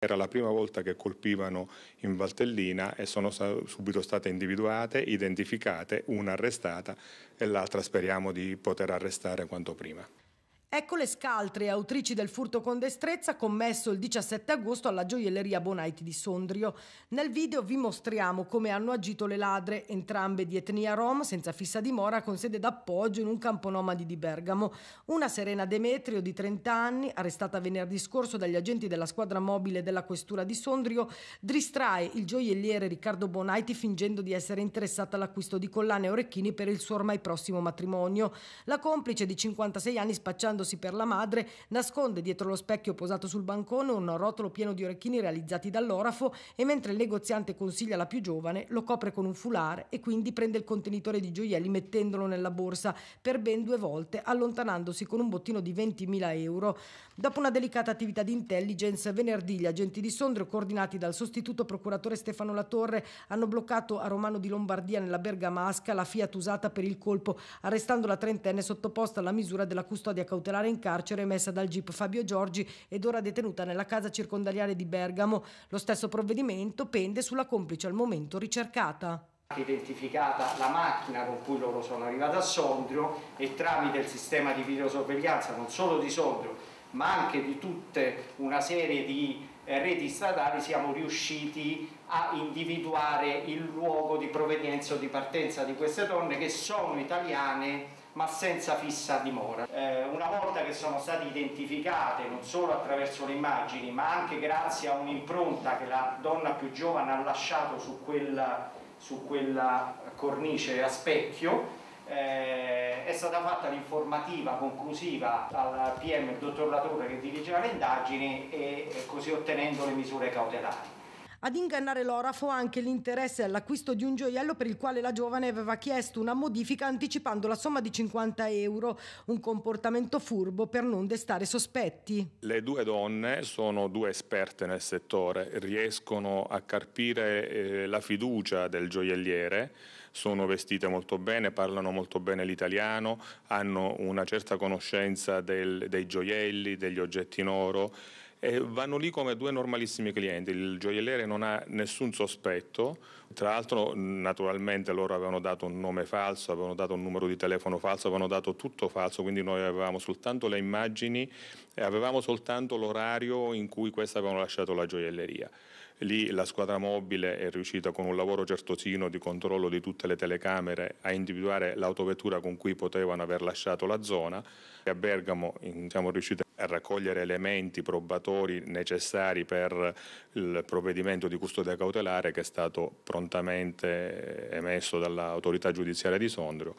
Era la prima volta che colpivano in Valtellina e sono subito state individuate, identificate, una arrestata e l'altra speriamo di poter arrestare quanto prima. Ecco le scaltre autrici del furto con destrezza commesso il 17 agosto alla gioielleria Bonaiti di Sondrio. Nel video vi mostriamo come hanno agito le ladre, entrambe di etnia rom, senza fissa dimora, con sede d'appoggio in un campo nomadi di Bergamo. Una Serena Demetrio di 30 anni, arrestata venerdì scorso dagli agenti della squadra mobile della questura di Sondrio, distrae il gioielliere Riccardo Bonaiti fingendo di essere interessata all'acquisto di collane e orecchini per il suo ormai prossimo matrimonio. La complice di 56 anni spacciando passandosi per la madre, nasconde dietro lo specchio posato sul bancone un rotolo pieno di orecchini realizzati dall'orafo e mentre il negoziante consiglia alla più giovane, lo copre con un foulard e quindi prende il contenitore di gioielli mettendolo nella borsa per ben due volte, allontanandosi con un bottino di 20.000 euro. Dopo una delicata attività di intelligence, venerdì gli agenti di Sondrio, coordinati dal sostituto procuratore Stefano Latorre, hanno bloccato a Romano di Lombardia, nella Bergamasca, la Fiat usata per il colpo, arrestando la trentenne sottoposta alla misura della custodia cautelare cautelare in carcere emessa dal GIP Fabio Giorgi ed ora detenuta nella casa circondariale di Bergamo. Lo stesso provvedimento pende sulla complice al momento ricercata identificata la macchina con cui loro sono arrivati a Sondrio e tramite il sistema di videosorveglianza non solo di Sondrio ma anche di tutta una serie di eh, reti stradali siamo riusciti a individuare il luogo di provenienza o di partenza di queste donne che sono italiane ma senza fissa dimora. Eh, una volta che sono state identificate non solo attraverso le immagini ma anche grazie a un'impronta che la donna più giovane ha lasciato su quella, su quella cornice a specchio, eh, è stata fatta l'informativa conclusiva al PM, il dottor Latore che dirigeva le indagini e, e così ottenendo le misure cautelari. Ad ingannare Lora fu anche l'interesse all'acquisto di un gioiello per il quale la giovane aveva chiesto una modifica anticipando la somma di 50 euro, un comportamento furbo per non destare sospetti. Le due donne sono due esperte nel settore, riescono a carpire eh, la fiducia del gioielliere, sono vestite molto bene, parlano molto bene l'italiano, hanno una certa conoscenza del, dei gioielli, degli oggetti in oro e vanno lì come due normalissimi clienti. Il gioielliere non ha nessun sospetto, tra l'altro naturalmente loro avevano dato un nome falso, avevano dato un numero di telefono falso, avevano dato tutto falso, quindi noi avevamo soltanto le immagini e avevamo soltanto l'orario in cui questa avevano lasciato la gioielleria. Lì la squadra mobile è riuscita con un lavoro certosino di controllo di tutte le telecamere a individuare l'autovettura con cui potevano aver lasciato la zona. A Bergamo siamo riusciti a raccogliere elementi probatori laboratori necessari per il provvedimento di custodia cautelare che è stato prontamente emesso dall'autorità giudiziaria di Sondrio